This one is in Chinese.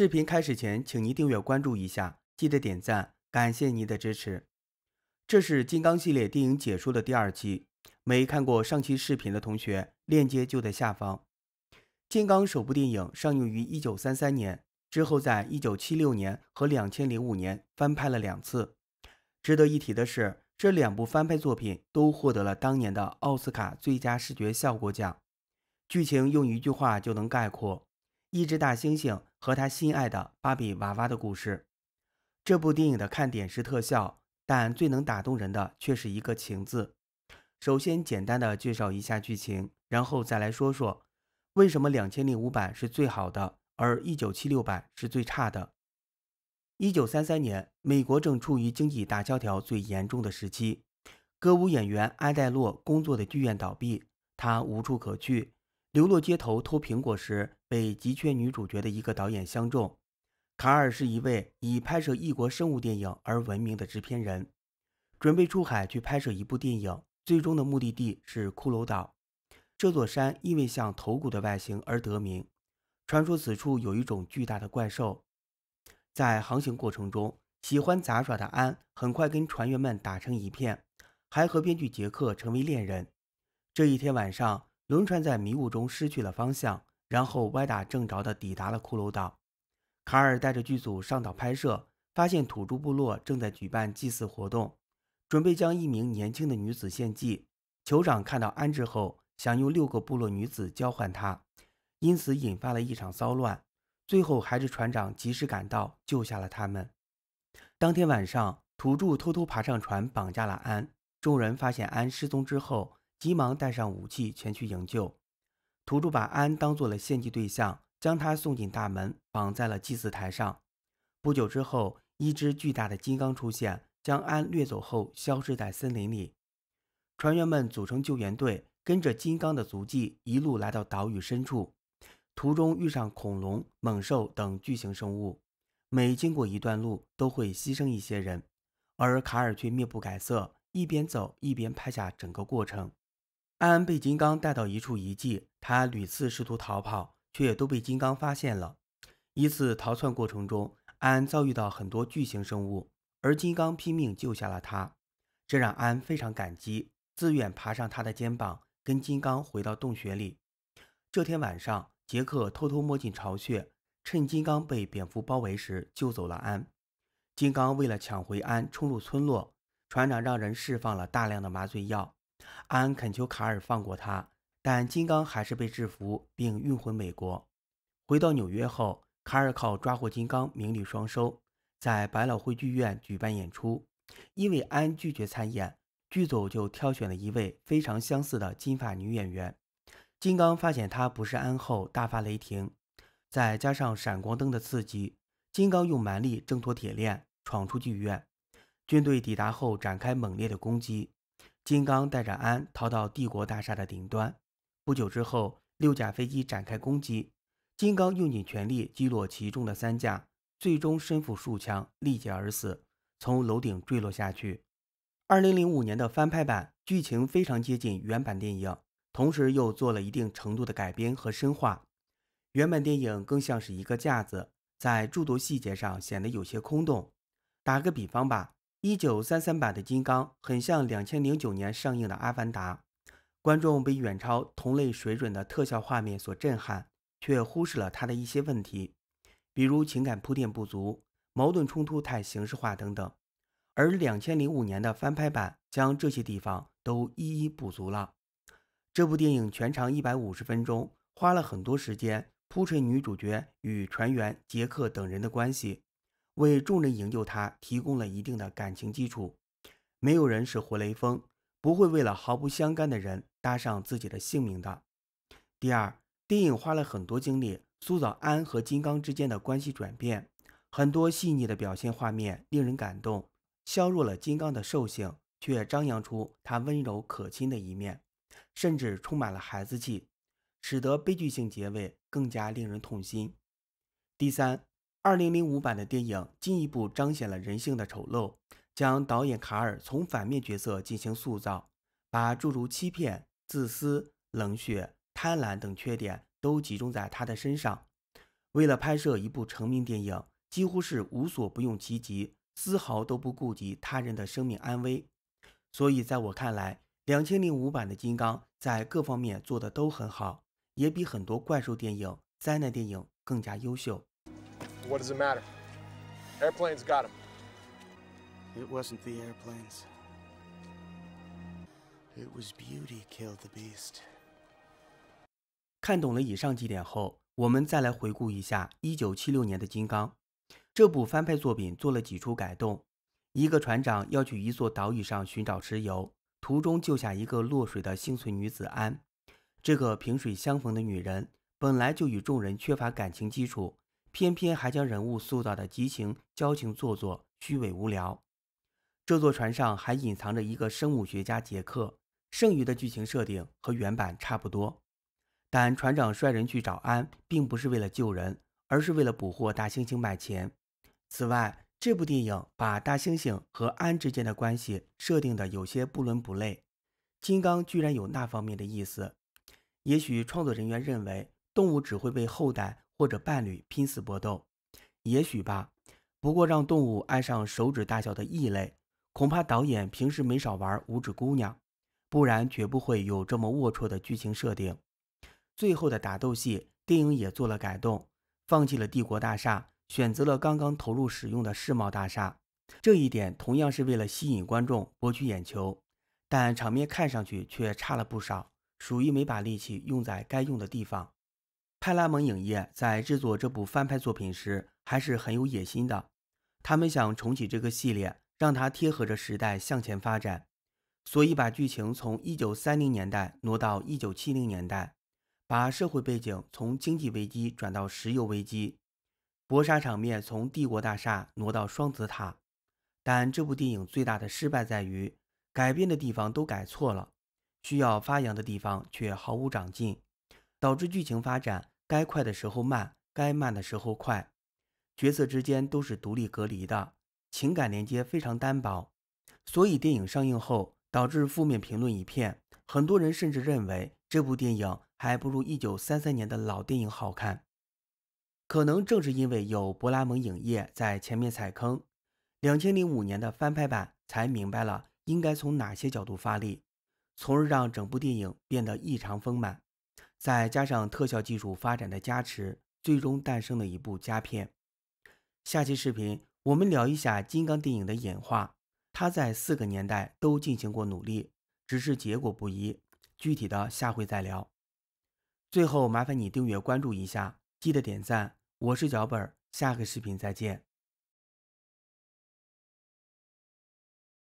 视频开始前，请您订阅关注一下，记得点赞，感谢您的支持。这是金刚系列电影解说的第二期，没看过上期视频的同学，链接就在下方。金刚首部电影上映于一九三三年，之后在一九七六年和两千零五年翻拍了两次。值得一提的是，这两部翻拍作品都获得了当年的奥斯卡最佳视觉效果奖。剧情用一句话就能概括。一只大猩猩和他心爱的芭比娃娃的故事。这部电影的看点是特效，但最能打动人的却是一个“情”字。首先，简单的介绍一下剧情，然后再来说说为什么两千零五版是最好的，而一九七六版是最差的。一九三三年，美国正处于经济大萧条最严重的时期，歌舞演员埃代洛工作的剧院倒闭，他无处可去。流落街头偷苹果时，被急缺女主角的一个导演相中。卡尔是一位以拍摄异国生物电影而闻名的制片人，准备出海去拍摄一部电影，最终的目的地是骷髅岛。这座山因为像头骨的外形而得名，传说此处有一种巨大的怪兽。在航行过程中，喜欢杂耍的安很快跟船员们打成一片，还和编剧杰克成为恋人。这一天晚上。轮船在迷雾中失去了方向，然后歪打正着地抵达了骷髅岛。卡尔带着剧组上岛拍摄，发现土著部落正在举办祭祀活动，准备将一名年轻的女子献祭。酋长看到安置后，想用六个部落女子交换她，因此引发了一场骚乱。最后还是船长及时赶到，救下了他们。当天晚上，土著偷偷爬上船绑架了安。众人发现安失踪之后。急忙带上武器前去营救，土著把安当做了献祭对象，将他送进大门，绑在了祭祀台上。不久之后，一只巨大的金刚出现，将安掠走后消失在森林里。船员们组成救援队，跟着金刚的足迹一路来到岛屿深处，途中遇上恐龙、猛兽等巨型生物，每经过一段路都会牺牲一些人，而卡尔却面不改色，一边走一边拍下整个过程。安被金刚带到一处遗迹，他屡次试图逃跑，却都被金刚发现了。一次逃窜过程中，安遭遇到很多巨型生物，而金刚拼命救下了他，这让安非常感激，自愿爬上他的肩膀，跟金刚回到洞穴里。这天晚上，杰克偷偷摸进巢穴，趁金刚被蝙蝠包围时救走了安。金刚为了抢回安，冲入村落，船长让人释放了大量的麻醉药。安恳求卡尔放过他，但金刚还是被制服并运回美国。回到纽约后，卡尔靠抓获金刚名利双收，在百老汇剧院举办演出。因为安拒绝参演，剧组就挑选了一位非常相似的金发女演员。金刚发现她不是安后大发雷霆，再加上闪光灯的刺激，金刚用蛮力挣脱铁链，闯出剧院。军队抵达后展开猛烈的攻击。金刚带着安逃到帝国大厦的顶端。不久之后，六架飞机展开攻击。金刚用尽全力击落其中的三架，最终身负数枪，力竭而死，从楼顶坠落下去。二零零五年的翻拍版剧情非常接近原版电影，同时又做了一定程度的改编和深化。原版电影更像是一个架子，在诸多细节上显得有些空洞。打个比方吧。一九三三版的《金刚》很像两千零九年上映的《阿凡达》，观众被远超同类水准的特效画面所震撼，却忽视了它的一些问题，比如情感铺垫不足、矛盾冲突太形式化等等。而两千零五年的翻拍版将这些地方都一一补足了。这部电影全长一百五十分钟，花了很多时间铺陈女主角与船员杰克等人的关系。为众人营救他提供了一定的感情基础。没有人是活雷锋，不会为了毫不相干的人搭上自己的性命的。第二，电影花了很多精力塑造安和金刚之间的关系转变，很多细腻的表现画面令人感动，削弱了金刚的兽性，却张扬出他温柔可亲的一面，甚至充满了孩子气，使得悲剧性结尾更加令人痛心。第三。二零零五版的电影进一步彰显了人性的丑陋，将导演卡尔从反面角色进行塑造，把诸如欺骗、自私、冷血、贪婪等缺点都集中在他的身上。为了拍摄一部成名电影，几乎是无所不用其极，丝毫都不顾及他人的生命安危。所以，在我看来，两千零五版的《金刚》在各方面做得都很好，也比很多怪兽电影、灾难电影更加优秀。what does it matter？airplanes got it。it wasn't the airplanes。it was beauty killed the beast。看懂了以上几点后，我们再来回顾一下1976年的金刚。这部翻拍作品做了几处改动，一个船长要去一座岛屿上寻找石油，途中救下一个落水的幸存女子安。这个萍水相逢的女人本来就与众人缺乏感情基础。偏偏还将人物塑造的激情、矫情、做作、虚伪、无聊。这座船上还隐藏着一个生物学家杰克。剩余的剧情设定和原版差不多，但船长率人去找安，并不是为了救人，而是为了捕获大猩猩卖钱。此外，这部电影把大猩猩和安之间的关系设定的有些不伦不类。金刚居然有那方面的意思？也许创作人员认为，动物只会为后代。或者伴侣拼死搏斗，也许吧。不过让动物爱上手指大小的异类，恐怕导演平时没少玩《五指姑娘》，不然绝不会有这么龌龊的剧情设定。最后的打斗戏，电影也做了改动，放弃了帝国大厦，选择了刚刚投入使用的世贸大厦。这一点同样是为了吸引观众、博取眼球，但场面看上去却差了不少，属于没把力气用在该用的地方。派拉蒙影业在制作这部翻拍作品时，还是很有野心的。他们想重启这个系列，让它贴合着时代向前发展，所以把剧情从1930年代挪到1970年代，把社会背景从经济危机转到石油危机，搏杀场面从帝国大厦挪到双子塔。但这部电影最大的失败在于，改编的地方都改错了，需要发扬的地方却毫无长进。导致剧情发展该快的时候慢，该慢的时候快，角色之间都是独立隔离的，情感连接非常单薄，所以电影上映后导致负面评论一片，很多人甚至认为这部电影还不如一九三三年的老电影好看。可能正是因为有博拉蒙影业在前面踩坑，两千零五年的翻拍版才明白了应该从哪些角度发力，从而让整部电影变得异常丰满。再加上特效技术发展的加持，最终诞生了一部佳片。下期视频我们聊一下金刚电影的演化，它在四个年代都进行过努力，只是结果不一。具体的下回再聊。最后麻烦你订阅关注一下，记得点赞。我是脚本，下个视频再见。